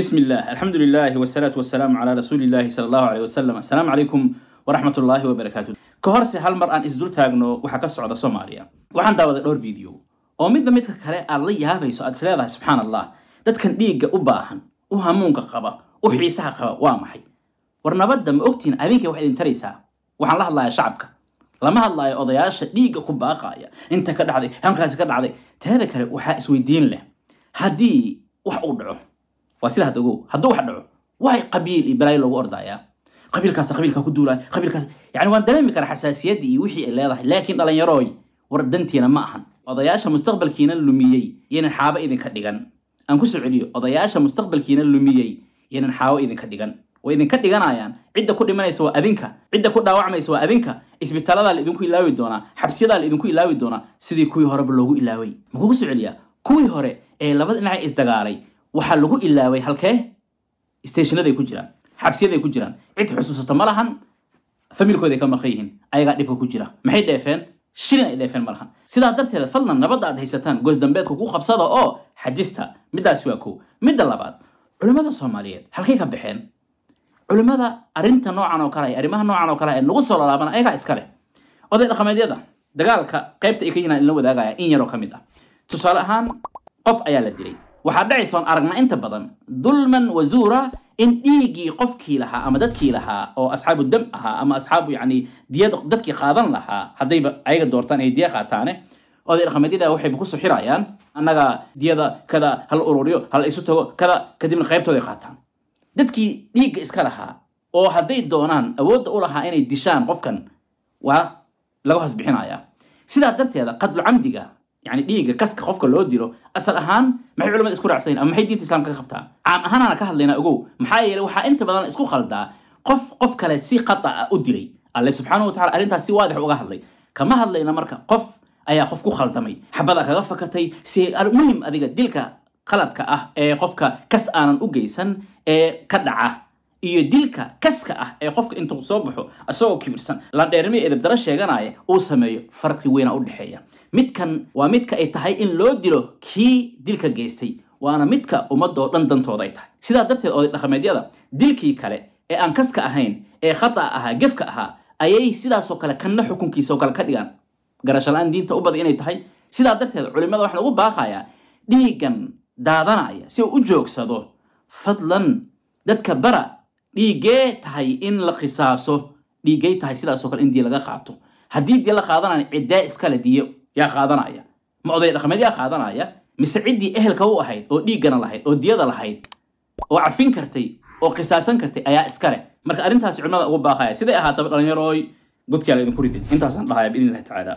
بسم الله الحمد لله والصلاة والسلام على رسول الله صلى الله عليه وسلم السلام عليكم ورحمة الله وبركاته كهرسي هل مرأة إسدول تاغنو وحكس على صوماليا وحن داود دور فيديو أو ميد ميد كلا الله يهابي سؤال سلالة سبحان الله داد كان ديقة أباهن وهمونك قبا وحريسها قبا وامحي ورنبدا ما أكتين أبينك وحيد انتريسها وحن الله الله يا شعبك لما هلا يا أضياشة ديقة كباقايا انت كدعدي هنكاس كدعدي تهذا كلا وحا اسويدين له هدي وحا أدعو waa sida had ogow hadduu wax dhaco way qabiil iyo balaayo loogu ordayaa qabiilkaas qabiilkaa ku duulay qabiilkaas yani waan dareemi karaa xasaasiyadda iyo wixii ay leedahay laakiin dhallinyarooy war dantiina ma ahan odayaasha mustaqbalkiina lumiyey yaynan xaabo idinka dhigan aan ku soo celiyo odayaasha mustaqbalkiina lumiyey yaynan xaabo idinka dhigan way idinka dhiganayaan cidda ku dhimanaysa waa adinka cidda ku dhaawacmaysa waa adinka isbitaaladaa la idinku ilaawi doonaa xabsiyadaa la idinku ilaawi doonaa sidii kuwii horeba loogu ilaaway makuu ku soo celiyaa kuwii hore ee laba dhinacay isdagaalay waxaa lagu ilaabay halkee stationada ay ku jiraan xabsiyada ku jiraan cid xusuusato ma lahan familkooda ka maqan yihiin ayagaa dhibka ku jira maxay dheefeen shilin ay dheefeen ma sidaa darteeda fadlan nabadda aad haysataan goosdambeedka ku qabsada oo xajista middaasi waa kow midda labaad culimmada soomaaliyeed halkay ka baxeen culimmada arrinta noocan oo kale arrimaha noocan oo kale ee nagu soo lalaabana ayagaa iska oday dhaqameedyada dagaalka qaybta ay ka yinaan ila wadaagaya in yaroo ka mid ah tusaale ahaan qof ayaa la dilay waxaa dhacaysa aan aragna inta badan dulman wazuura in dhiigii qofkii lahaa ama dadkii lahaa oo asxaabu dam ahaa ama asxaabu yani diyada dadkii qaadan lahaa haddayba ayaga doortaan ay diya qaataane oday dhaqameedyada waxayba ku suxirayaan annaga diyada kada hala ururiyo hala isu tago kada kadibna qaybtooday qaataan dadkii dhiigga iska lahaa oo hadday doonaan awoodda u lahaa inay dishaan qofkan waa laga hoos sidaa darteeda qadlu yani dhiiga kaska qofka loo dilo asal ahaan maxay culamada isku raacsanyiin ama maxay diinta islamka ka qabtaa caam ahaan ka hadlaynaa ogow maxaa yeele waxaa inta badan isku khaldaa qof qof kale si khata ah u dilay alle subxaanahu watacala arrintaas si waadix uga hadlay kama hadlayna marka qof ayaa qof ku khaldamay xabada kaga fakatay si muhim adiga dilka qaladka ah ee qofka kas aanan u geysan ee ka dhaca iyo dilka kaska ah ee qofka intuu soo baxo isagoo kibirsan la dheermi edabdaro sheeganaya uu sameeyo farqi weyna u dhexeeya midkan waa midka ay tahay in loo dilo kii dilka geystay waana midka ummadoo dhan dantooda ay tahay sidaa darteed oday dhaqameedyada dilkii kale ee aan kaska ahayn ee khata'a ahaa gefka ahaa ayay sidaasoo kale kanna xukunkiisao kale ka dhigaan garashalaan diinta u bada inay tahay sidaa darteed culimmada waxaa ugu baaqayaa dhiiggan daadanaya si uu u joogsado fadlan dadka bara dhiigee tahay in la qisaaso dhiigay tahay sidaasoo kale in dii laga qaato haddii diya la qaadanaya ciddaa iskale diyo yaa qaadanaya ma oday dhaqmeed yaa qaadanaya mise ciddii ehelka u ahayd oo dhiiggana lahayd oo diyada lahayd oo cafin kartay oo qisaasan kartay ayaa iskale marka arrintaasi culimada ugu baaqaya siday ahaataba dhallinyarooy godkaa laydinku ridin intaasaan dhahaya biidnillahi tacaala